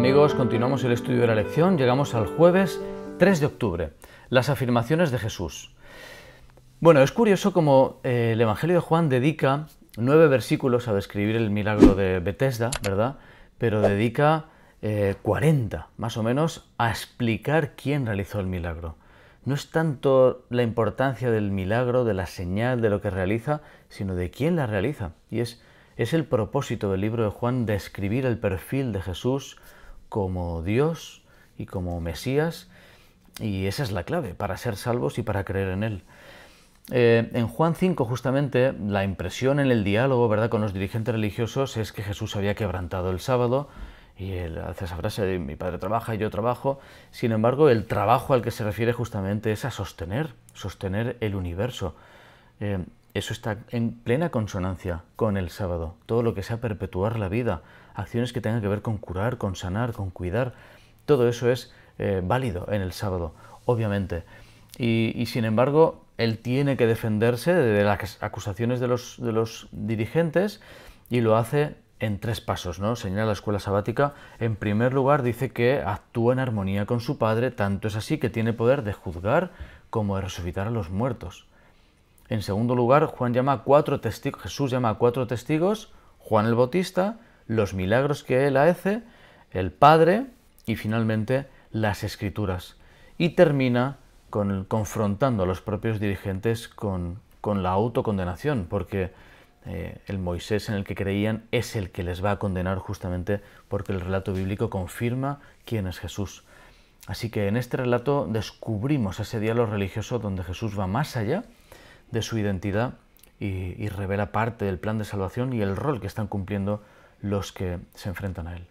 Amigos, continuamos el estudio de la lección. Llegamos al jueves 3 de octubre. Las afirmaciones de Jesús. Bueno, es curioso como eh, el Evangelio de Juan dedica nueve versículos a describir el milagro de Bethesda, ¿verdad? Pero dedica 40, eh, más o menos, a explicar quién realizó el milagro. No es tanto la importancia del milagro, de la señal, de lo que realiza, sino de quién la realiza. Y es, es el propósito del libro de Juan describir el perfil de Jesús, como Dios y como Mesías, y esa es la clave para ser salvos y para creer en Él. Eh, en Juan 5, justamente, la impresión en el diálogo ¿verdad? con los dirigentes religiosos es que Jesús había quebrantado el sábado, y él hace esa frase de mi padre trabaja y yo trabajo. Sin embargo, el trabajo al que se refiere justamente es a sostener, sostener el universo. Eh, eso está en plena consonancia con el sábado. Todo lo que sea perpetuar la vida, acciones que tengan que ver con curar, con sanar, con cuidar, todo eso es eh, válido en el sábado, obviamente. Y, sin embargo, él tiene que defenderse de las acusaciones de los, de los dirigentes y lo hace en tres pasos, ¿no? Señala la escuela sabática. En primer lugar, dice que actúa en armonía con su padre, tanto es así que tiene poder de juzgar como de resucitar a los muertos. En segundo lugar, Juan llama Jesús llama a cuatro testigos, Juan el Bautista, los milagros que él hace, el Padre y finalmente las Escrituras. Y termina con, confrontando a los propios dirigentes con, la autocondenación, porque eh, el Moisés en el que creían es el que les va a condenar justamente porque el relato bíblico confirma quién es Jesús. Así que en este relato descubrimos ese diálogo religioso donde Jesús va más allá de su identidad y, revela parte del plan de salvación y el rol que están cumpliendo los que se enfrentan a él.